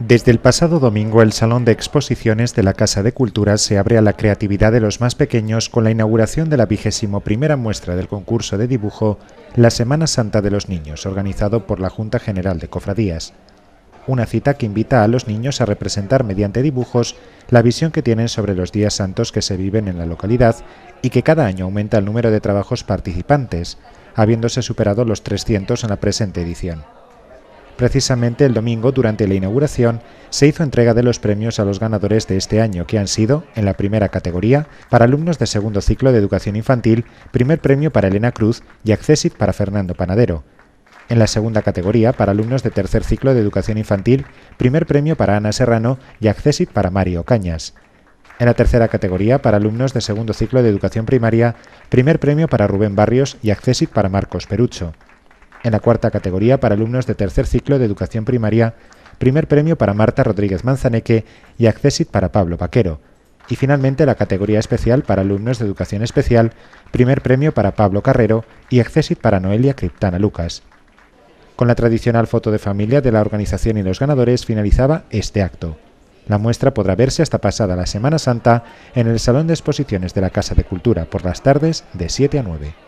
Desde el pasado domingo, el Salón de Exposiciones de la Casa de Cultura se abre a la creatividad de los más pequeños con la inauguración de la vigésimo primera muestra del concurso de dibujo La Semana Santa de los Niños, organizado por la Junta General de Cofradías. Una cita que invita a los niños a representar mediante dibujos la visión que tienen sobre los días santos que se viven en la localidad y que cada año aumenta el número de trabajos participantes, habiéndose superado los 300 en la presente edición. Precisamente el domingo, durante la inauguración, se hizo entrega de los premios a los ganadores de este año, que han sido, en la primera categoría, para alumnos de segundo ciclo de educación infantil, primer premio para Elena Cruz y Accesit para Fernando Panadero. En la segunda categoría, para alumnos de tercer ciclo de educación infantil, primer premio para Ana Serrano y Accesit para Mario Cañas. En la tercera categoría, para alumnos de segundo ciclo de educación primaria, primer premio para Rubén Barrios y Accesit para Marcos Perucho en la cuarta categoría para alumnos de tercer ciclo de educación primaria, primer premio para Marta Rodríguez Manzaneque y Accessit para Pablo Paquero. Y finalmente la categoría especial para alumnos de educación especial, primer premio para Pablo Carrero y Accessit para Noelia Criptana Lucas. Con la tradicional foto de familia de la organización y los ganadores finalizaba este acto. La muestra podrá verse hasta pasada la Semana Santa en el Salón de Exposiciones de la Casa de Cultura por las tardes de 7 a 9.